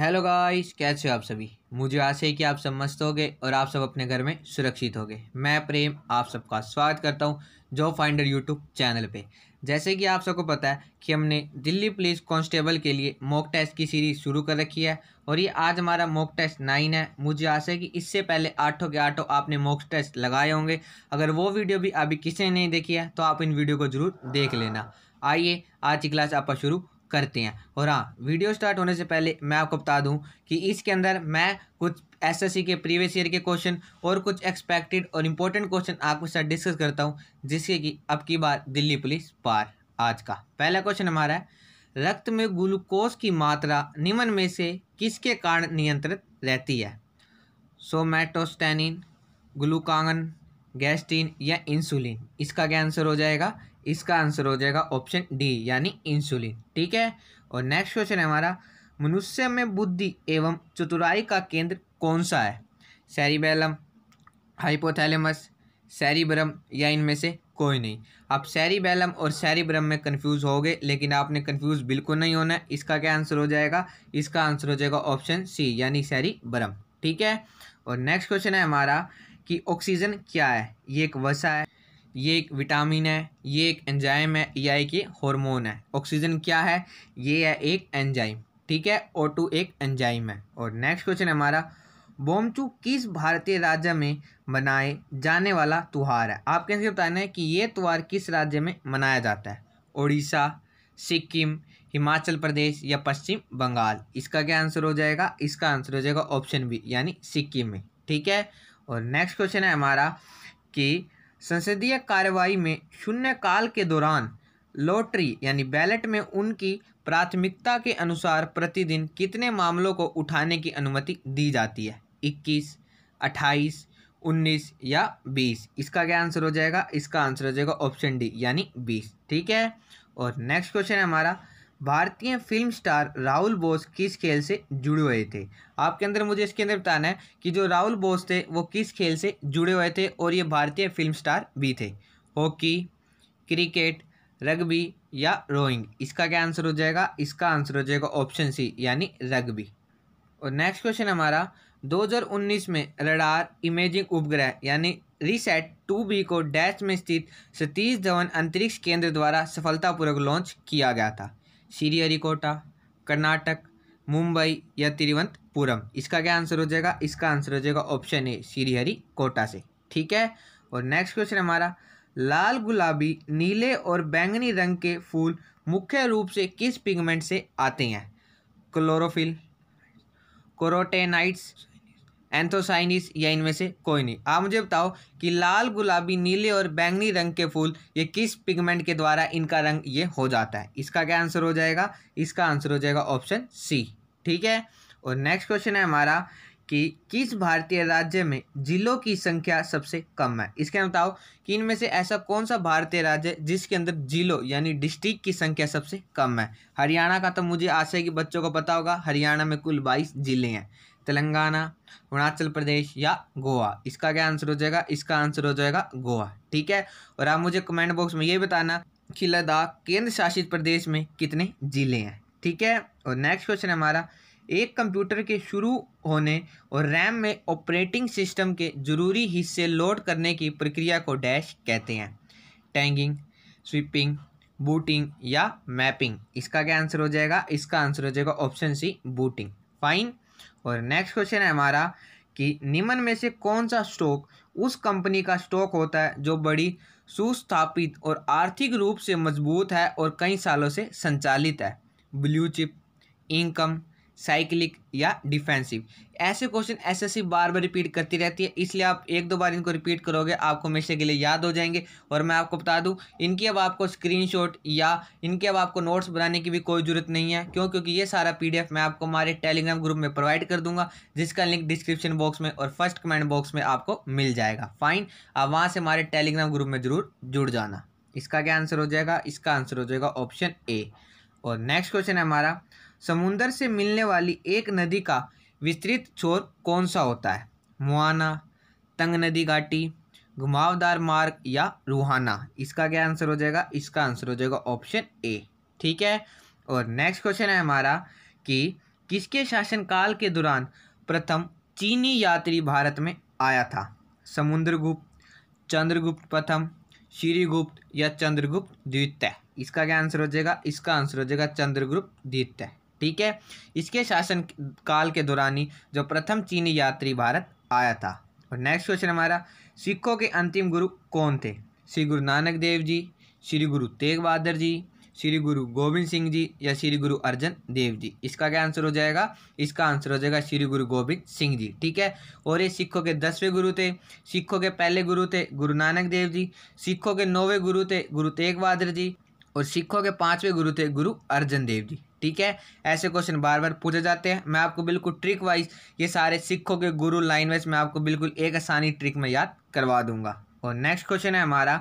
hello guys कैसे हो आप सभी मुझे आशा है कि आप सब मस्त होगे और आप सब अपने घर में सुरक्षित होगे मैं प्रेम आप सबका स्वागत करता हूं जो फाइंडर यूट्यूब चैनल पे जैसे कि आप सबको पता है कि हमने दिल्ली पुलिस कांस्टेबल के लिए मॉक टेस्ट की सीरीज़ शुरू कर रखी है और ये आज हमारा मॉक टेस्ट नाइन है मुझे आशा है कि इससे पहले आठों के आठों आपने मॉक टेस्ट लगाए होंगे अगर वो वीडियो भी अभी किसी ने नहीं देखी है तो आप इन वीडियो को ज़रूर देख लेना आइए आज की क्लास आपका शुरू करते हैं और हाँ वीडियो स्टार्ट होने से पहले मैं आपको बता दूं कि इसके अंदर मैं कुछ एसएससी के प्रीवियस ईयर के क्वेश्चन और कुछ एक्सपेक्टेड और इम्पोर्टेंट क्वेश्चन आपके साथ डिस्कस करता हूँ जिससे कि अब की बार दिल्ली पुलिस पार आज का पहला क्वेश्चन हमारा है रक्त में ग्लूकोज की मात्रा निम्न में से किसके कारण नियंत्रित रहती है सोमैटोस्टैनिन ग्लूकांगन गैस्टीन या इंसुलिन इसका क्या आंसर हो जाएगा इसका आंसर हो जाएगा ऑप्शन डी यानी इंसुलिन ठीक है और नेक्स्ट क्वेश्चन है हमारा मनुष्य में बुद्धि एवं चतुराई का केंद्र कौन सा है सैरीबैलम हाइपोथैलेमस सैरीब्रम या इनमें से कोई नहीं आप सैरीबैलम और सैरीब्रम में कन्फ्यूज हो गए लेकिन आपने कन्फ्यूज बिल्कुल नहीं होना इसका क्या आंसर हो जाएगा इसका आंसर हो जाएगा ऑप्शन सी यानी सैरीब्रम ठीक है और नेक्स्ट क्वेश्चन है हमारा कि ऑक्सीजन क्या है ये एक वसा है ये एक विटामिन है ये एक एंजाइम है या एक ये हार्मोन है ऑक्सीजन क्या है ये है एक एंजाइम ठीक है ओ टू एक एंजाइम है और नेक्स्ट क्वेश्चन हमारा बोमचू किस भारतीय राज्य में मनाए जाने वाला त्यौहार है आप कैसे बताना है कि ये त्यौहार किस राज्य में मनाया जाता है उड़ीसा सिक्किम हिमाचल प्रदेश या पश्चिम बंगाल इसका क्या आंसर हो जाएगा इसका आंसर हो जाएगा ऑप्शन बी यानी सिक्किम में ठीक है और नेक्स्ट क्वेश्चन है हमारा कि संसदीय कार्यवाही में शून्यकाल के दौरान लॉटरी यानी बैलेट में उनकी प्राथमिकता के अनुसार प्रतिदिन कितने मामलों को उठाने की अनुमति दी जाती है 21, 28, 19 या 20 इसका क्या आंसर हो जाएगा इसका आंसर हो जाएगा ऑप्शन डी यानी 20 ठीक है और नेक्स्ट क्वेश्चन है हमारा भारतीय फिल्म स्टार राहुल बोस किस खेल से जुड़े हुए थे आपके अंदर मुझे इसके अंदर बताना है कि जो राहुल बोस थे वो किस खेल से जुड़े हुए थे और ये भारतीय फिल्म स्टार भी थे हॉकी क्रिकेट रग्बी या रोइंग इसका क्या आंसर हो जाएगा इसका आंसर हो जाएगा ऑप्शन सी यानी रग्बी और नेक्स्ट क्वेश्चन हमारा 2019 में रडार इमेजिंग उपग्रह यानी रीसेट टू बी को डैश में स्थित सतीश धवन अंतरिक्ष केंद्र द्वारा सफलतापूर्वक लॉन्च किया गया था श्रीहरिकोटा कर्नाटक मुंबई या तिरुवंतपुरम इसका क्या आंसर हो जाएगा इसका आंसर हो जाएगा ऑप्शन ए कोटा से ठीक है और नेक्स्ट क्वेश्चन हमारा लाल गुलाबी नीले और बैंगनी रंग के फूल मुख्य रूप से किस पिगमेंट से आते हैं क्लोरोफिल कोरोटेनाइट्स एंथोसाइनिस या इनमें से कोई नहीं आप मुझे बताओ कि लाल गुलाबी नीले और बैंगनी रंग के फूल ये किस पिगमेंट के द्वारा इनका रंग ये हो जाता है इसका क्या आंसर हो जाएगा इसका आंसर हो जाएगा ऑप्शन सी ठीक है और नेक्स्ट क्वेश्चन है हमारा कि किस भारतीय राज्य में जिलों की संख्या सबसे कम है इसके बताओ कि इनमें से ऐसा कौन सा भारतीय राज्य जिसके अंदर जिलों यानी डिस्ट्रिक्ट की संख्या सबसे कम है हरियाणा का तो मुझे आशा है कि बच्चों को पता होगा हरियाणा में कुल बाईस जिले हैं तेलंगाना अरुणाचल प्रदेश या गोवा इसका क्या आंसर हो जाएगा इसका आंसर हो जाएगा गोवा ठीक है और आप मुझे कमेंट बॉक्स में ये बताना कि लद्दाख केंद्र शासित प्रदेश में कितने ज़िले हैं ठीक है और नेक्स्ट क्वेश्चन हमारा एक कंप्यूटर के शुरू होने और रैम में ऑपरेटिंग सिस्टम के ज़रूरी हिस्से लोड करने की प्रक्रिया को डैश कहते हैं टैंगिंग स्वीपिंग बूटिंग या मैपिंग इसका क्या आंसर हो जाएगा इसका आंसर हो जाएगा ऑप्शन सी बूटिंग फाइन और नेक्स्ट क्वेश्चन है हमारा कि निम्न में से कौन सा स्टॉक उस कंपनी का स्टॉक होता है जो बड़ी सुस्थापित और आर्थिक रूप से मजबूत है और कई सालों से संचालित है ब्लू चिप इनकम साइकिलिक या डिफेंसिव ऐसे क्वेश्चन एसएससी बार बार रिपीट करती रहती है इसलिए आप एक दो बार इनको रिपीट करोगे आपको हमेशा के लिए याद हो जाएंगे और मैं आपको बता दूं इनकी अब आपको स्क्रीनशॉट या इनके अब आपको नोट्स बनाने की भी कोई ज़रूरत नहीं है क्यों क्योंकि ये सारा पी मैं आपको हमारे टेलीग्राम ग्रुप में प्रोवाइड कर दूंगा जिसका लिंक डिस्क्रिप्शन बॉक्स में और फर्स्ट कमेंट बॉक्स में आपको मिल जाएगा फाइन आप वहाँ से हमारे टेलीग्राम ग्रुप में ज़रूर जुड़ जाना इसका क्या आंसर हो जाएगा इसका आंसर हो जाएगा ऑप्शन ए और नेक्स्ट क्वेश्चन है हमारा समुद्र से मिलने वाली एक नदी का विस्तृत छोर कौन सा होता है मुआना तंग नदी घाटी घुमावदार मार्ग या रूहाना इसका क्या आंसर हो जाएगा इसका आंसर हो जाएगा ऑप्शन ए ठीक है और नेक्स्ट क्वेश्चन है हमारा कि किसके शासनकाल के दौरान प्रथम चीनी यात्री भारत में आया था समुद्रगुप्त चंद्रगुप्त प्रथम श्रीगुप्त या चंद्रगुप्त द्वितीय इसका क्या आंसर हो जाएगा इसका आंसर हो जाएगा चंद्रगुप्त द्वितीय ठीक है इसके शासन काल के दौरान ही जो प्रथम चीनी यात्री भारत आया था और नेक्स्ट क्वेश्चन हमारा सिखों के अंतिम गुरु कौन थे श्री गुरु नानक देव जी श्री गुरु तेग बहादुर जी श्री गुरु गोविंद सिंह जी या श्री गुरु अर्जन देव जी इसका क्या आंसर हो जाएगा इसका आंसर हो जाएगा श्री गुरु गोविंद सिंह जी ठीक है और ये सिखों के दसवें गुरु थे सिखों के पहले गुरु थे गुरु नानक देव जी सिखों के नौवें गुरु थे गुरु तेग बहादुर जी और सिखों के पाँचवें गुरु थे गुरु अर्जन देव जी ठीक है ऐसे क्वेश्चन बार बार पूछे जाते हैं मैं आपको बिल्कुल ट्रिक वाइज ये सारे सिखों के गुरु लाइन वाइज मैं आपको बिल्कुल एक आसानी ट्रिक में याद करवा दूंगा और नेक्स्ट क्वेश्चन है हमारा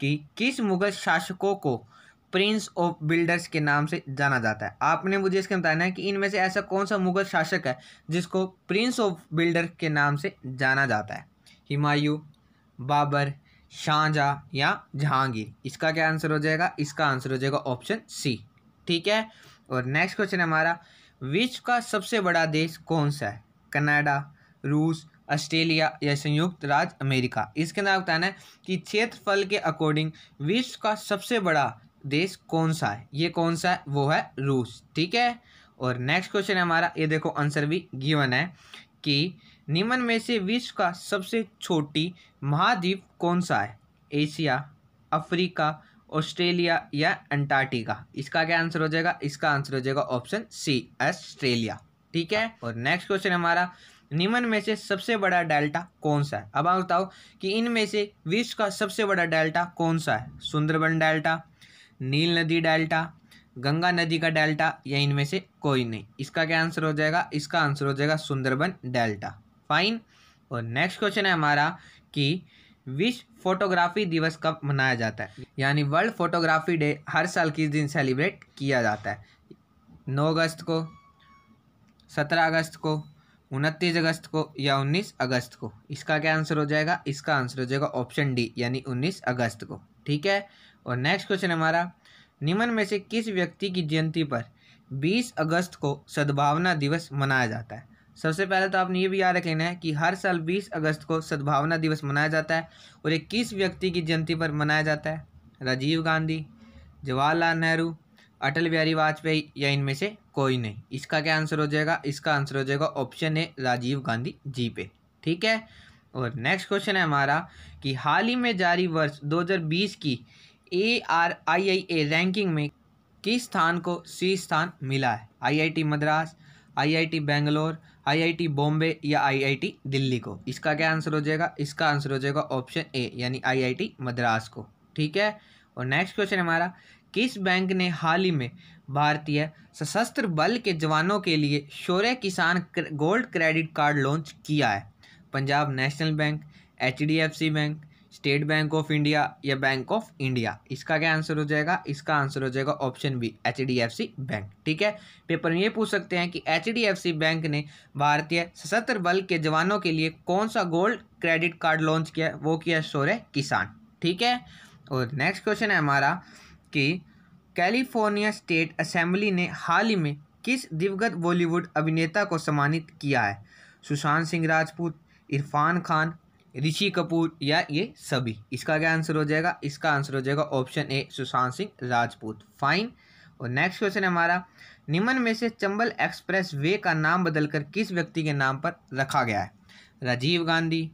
कि किस मुगल शासकों को प्रिंस ऑफ बिल्डर्स के नाम से जाना जाता है आपने मुझे इसके बताना है कि इनमें से ऐसा कौन सा मुगल शासक है जिसको प्रिंस ऑफ बिल्डर के नाम से जाना जाता है हिमायूं बाबर शाहजहाँ या जहांगीर इसका क्या आंसर हो जाएगा इसका आंसर हो जाएगा ऑप्शन सी ठीक है और नेक्स्ट क्वेश्चन हमारा विश्व का सबसे बड़ा देश कौन सा है कनाडा रूस ऑस्ट्रेलिया या संयुक्त राज्य अमेरिका इसके अंदर बताना है कि क्षेत्रफल के अकॉर्डिंग विश्व का सबसे बड़ा देश कौन सा है ये कौन सा है वो है रूस ठीक है और नेक्स्ट क्वेश्चन है हमारा ये देखो आंसर भी गिवन है कि निम्न में से विश्व का सबसे छोटी महाद्वीप कौन सा है एशिया अफ्रीका ऑस्ट्रेलिया या अंटार्कटिका इसका क्या आंसर हो जाएगा इसका आंसर हो जाएगा ऑप्शन सी ऑस्ट्रेलिया ठीक है और नेक्स्ट क्वेश्चन हमारा निम्न में से सबसे बड़ा डेल्टा कौन सा है अब आप बताओ कि इनमें से विश्व का सबसे बड़ा डेल्टा कौन सा है सुंदरबन डेल्टा नील नदी डेल्टा गंगा नदी का डेल्टा या इनमें से कोई नहीं इसका क्या आंसर हो जाएगा इसका आंसर हो जाएगा सुंदरबन डेल्टा फाइन और नेक्स्ट क्वेश्चन है हमारा कि विश्व फोटोग्राफी दिवस कब मनाया जाता है यानी वर्ल्ड फोटोग्राफी डे हर साल किस दिन सेलिब्रेट किया जाता है नौ अगस्त को सत्रह अगस्त को उनतीस अगस्त को या उन्नीस अगस्त को इसका क्या आंसर हो जाएगा इसका आंसर हो जाएगा ऑप्शन डी यानी उन्नीस अगस्त को ठीक है और नेक्स्ट क्वेश्चन हमारा निम्न में से किस व्यक्ति की जयंती पर बीस अगस्त को सद्भावना दिवस मनाया जाता है सबसे पहले तो आपने ये भी याद रख लेना है कि हर साल 20 अगस्त को सद्भावना दिवस मनाया जाता है और एक किस व्यक्ति की जयंती पर मनाया जाता है राजीव गांधी जवाहरलाल नेहरू अटल बिहारी वाजपेयी या इनमें से कोई नहीं इसका क्या आंसर हो जाएगा इसका आंसर हो जाएगा ऑप्शन ए राजीव गांधी जी पे ठीक है और नेक्स्ट क्वेश्चन है हमारा कि हाल ही में जारी वर्ष 2020 की A R I I A ranking में किस स्थान को सी स्थान मिला है IIT Madras IIT Bangalore IIT Bombay या आईआईटी दिल्ली को इसका क्या आंसर हो जाएगा इसका आंसर हो जाएगा ऑप्शन ए यानी आईआईटी मद्रास को ठीक है और नेक्स्ट क्वेश्चन हमारा किस बैंक ने हाल ही में भारतीय सशस्त्र बल के जवानों के लिए शौर्य किसान गोल्ड क्रेडिट कार्ड लॉन्च किया है Punjab national bank H bank state bank of India या बैंक ऑफ इंडिया इसका क्या आंसर हो जाएगा इसका आंसर हो जाएगा option B H D F C bank ठीक है पेपर में ये पूछ सकते हैं कि H D F C bank ने भारतीय सशस्त्र बल के जवानों के लिए कौन सा गोल्ड क्रेडिट कार्ड लॉन्च किया वो किया शोर किसान ठीक है और नेक्स्ट क्वेश्चन है हमारा कि कैलिफोर्निया स्टेट असेंबली ने हाल ही में किस दिवगत बॉलीवुड अभिनेता को सम्मानित किया है सुशांत सिंह राजपूत इरफान खान ऋषि कपूर या ये सभी इसका क्या आंसर हो जाएगा इसका आंसर हो जाएगा option A Sushant Singh Rajput fine और नेक्स्ट क्वेश्चन है हमारा निम्न में से चंबल एक्सप्रेस वे का नाम बदलकर किस व्यक्ति के नाम पर रखा गया है राजीव गांधी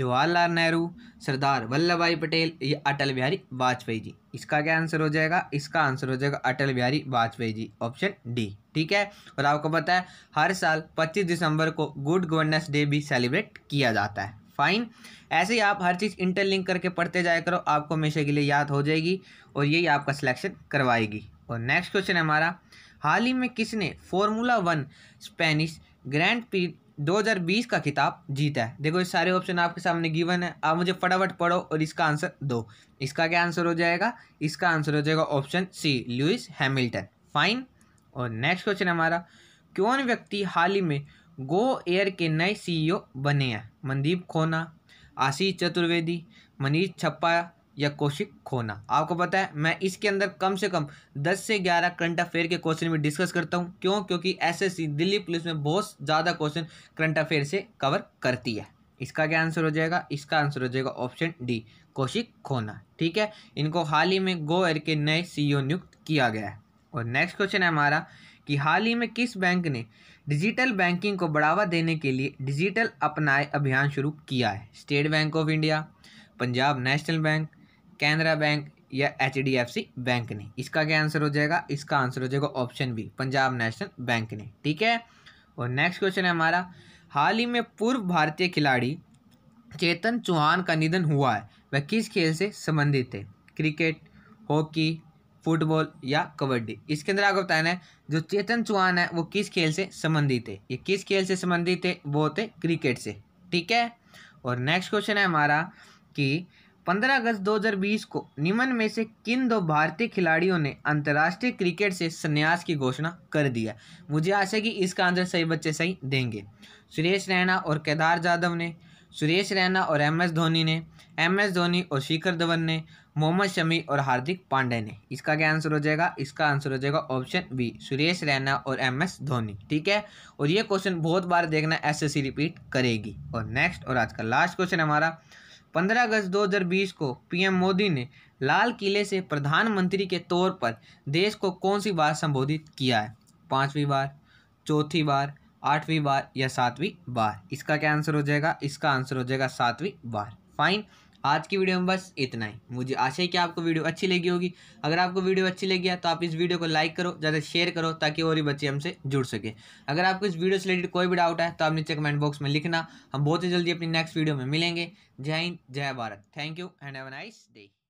जवाहरलाल नेहरू सरदार वल्लभ भाई पटेल या अटल बिहारी वाजपेयी जी इसका क्या आंसर हो जाएगा इसका आंसर हो जाएगा अटल बिहारी वाजपेयी जी ऑप्शन डी ठीक है और आपको पता है हर साल 25 दिसंबर को गुड गवर्नेंस डे भी सेलिब्रेट किया जाता है फाइन ऐसे ही आप हर चीज़ इंटरलिंक करके पढ़ते जाया करो आपको हमेशा के लिए याद हो जाएगी और यही आपका सिलेक्शन करवाएगी और नेक्स्ट क्वेश्चन है हमारा हाल ही में किसने फॉर्मूला वन स्पेनिश ग्रैंड पी 2020 का खिताब जीता है देखो ये सारे ऑप्शन आपके सामने गिवन है आप मुझे फटाफट पढ़ो और इसका आंसर दो इसका क्या आंसर हो जाएगा इसका आंसर हो जाएगा option C Lewis Hamilton fine और नेक्स्ट क्वेश्चन हमारा कौन व्यक्ति हाल ही में गो एयर के नए सीईओ बने हैं मनदीप खोना आशीष चतुर्वेदी मनीष छप्पा या कौशिक खोना आपको पता है मैं इसके अंदर कम से कम 10 से 11 करंट अफेयर के क्वेश्चन भी डिस्कस करता हूँ क्यों क्योंकि एसएससी दिल्ली पुलिस में बहुत ज़्यादा क्वेश्चन करंट अफेयर से कवर करती है इसका क्या आंसर हो जाएगा इसका आंसर हो जाएगा ऑप्शन डी कौशिक खोना ठीक है इनको हाल ही में गो एयर के नए सी नियुक्त किया गया है और नेक्स्ट क्वेश्चन है हमारा कि हाल ही में किस बैंक ने डिजिटल बैंकिंग को बढ़ावा देने के लिए डिजिटल अपनाए अभियान शुरू किया है state bank of India Punjab national bank Canara bank या एच बैंक ने इसका क्या आंसर हो जाएगा इसका आंसर हो जाएगा option B Punjab national bank ने ठीक है और नेक्स्ट क्वेश्चन है हमारा हाल ही में पूर्व भारतीय खिलाड़ी चेतन चौहान का निधन हुआ है वह किस खेल से संबंधित है क्रिकेट हॉकी फुटबॉल या कबड्डी इसके अंदर आपको बताना है जो चेतन चौहान है वो किस खेल से संबंधित है ये किस खेल से संबंधित है वो होते क्रिकेट से ठीक है और नेक्स्ट क्वेश्चन है हमारा कि 15 अगस्त 2020 को निम्न में से किन दो भारतीय खिलाड़ियों ने अंतर्राष्ट्रीय क्रिकेट से संन्यास की घोषणा कर दिया मुझे आशा है कि इसका आंसर सही बच्चे सही देंगे सुरेश रैना और केदार जाधव ने सुरेश रैना और एम एस धोनी ने एम एस धोनी और शिखर धवन ने मोहम्मद शमी और हार्दिक पांडे ने इसका क्या आंसर हो जाएगा इसका आंसर हो जाएगा ऑप्शन बी सुरेश रैना और एम एस धोनी ठीक है और ये क्वेश्चन बहुत बार देखना एसएससी रिपीट करेगी और नेक्स्ट और आज का लास्ट क्वेश्चन हमारा 15 अगस्त 2020 को पीएम मोदी ने लाल किले से प्रधानमंत्री के तौर पर देश को कौन सी बार संबोधित किया है पाँचवीं बार चौथी बार आठवीं बार या सातवीं बार इसका क्या आंसर हो जाएगा इसका आंसर हो जाएगा सातवीं बार फाइन आज की वीडियो में बस इतना ही मुझे आशा है कि आपको वीडियो अच्छी लगी होगी अगर आपको वीडियो अच्छी लगी है तो आप इस वीडियो को लाइक करो ज़्यादा शेयर करो ताकि और ही बच्चे हमसे जुड़ सके अगर आपको इस वीडियो से रिलेटेड कोई भी डाउट है तो आप नीचे कमेंट बॉक्स में लिखना हम बहुत ही जल्दी अपनी नेक्स्ट वीडियो में मिलेंगे जय हिंद जय Bharat thank you and have nice day